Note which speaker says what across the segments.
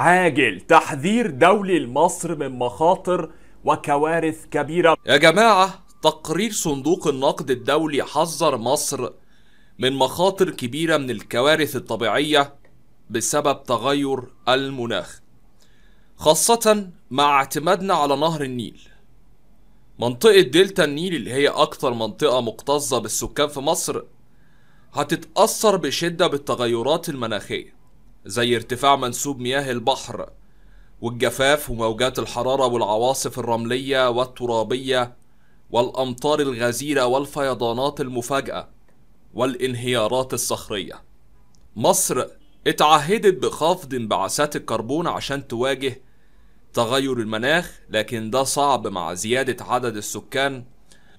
Speaker 1: عاجل تحذير دولي لمصر من مخاطر وكوارث كبيرة يا جماعة تقرير صندوق النقد الدولي حذر مصر من مخاطر كبيرة من الكوارث الطبيعية بسبب تغير المناخ خاصة مع اعتمادنا على نهر النيل منطقة دلتا النيل اللي هي أكتر منطقة مكتظة بالسكان في مصر هتتأثر بشدة بالتغيرات المناخية زي ارتفاع منسوب مياه البحر والجفاف وموجات الحرارة والعواصف الرملية والترابية والأمطار الغزيرة والفيضانات المفاجئة والانهيارات الصخرية مصر اتعهدت بخفض انبعاثات الكربون عشان تواجه تغير المناخ لكن ده صعب مع زيادة عدد السكان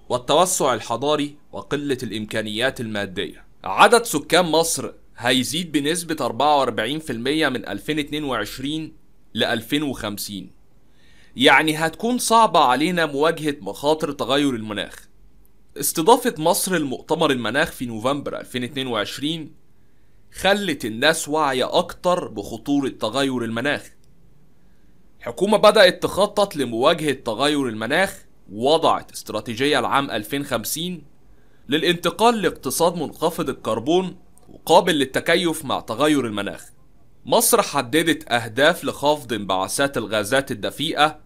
Speaker 1: والتوسع الحضاري وقلة الإمكانيات المادية عدد سكان مصر هيزيد بنسبة 44% من 2022 ل 2050 يعني هتكون صعبة علينا مواجهة مخاطر تغير المناخ استضافة مصر لمؤتمر المناخ في نوفمبر 2022 خلت الناس واعية أكتر بخطورة تغير المناخ الحكومة بدأت تخطط لمواجهة تغير المناخ ووضعت استراتيجية لعام 2050 للانتقال لاقتصاد منخفض الكربون وقابل للتكيف مع تغير المناخ مصر حددت أهداف لخفض انبعاثات الغازات الدفيئة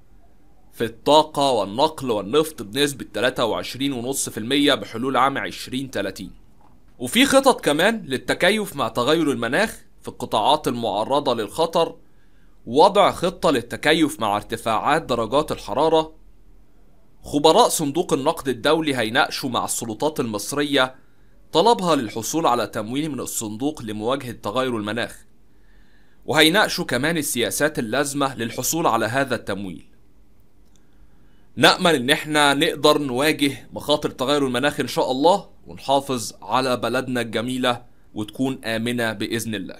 Speaker 1: في الطاقة والنقل والنفط بنسبة 23.5% بحلول عام 2030 وفي خطط كمان للتكيف مع تغير المناخ في القطاعات المعرضة للخطر وضع خطة للتكيف مع ارتفاعات درجات الحرارة خبراء صندوق النقد الدولي هيناقشوا مع السلطات المصرية طلبها للحصول على تمويل من الصندوق لمواجهة تغير المناخ وهيناقشوا كمان السياسات اللازمة للحصول على هذا التمويل نأمل إن إحنا نقدر نواجه مخاطر تغير المناخ إن شاء الله ونحافظ على بلدنا الجميلة وتكون آمنة بإذن الله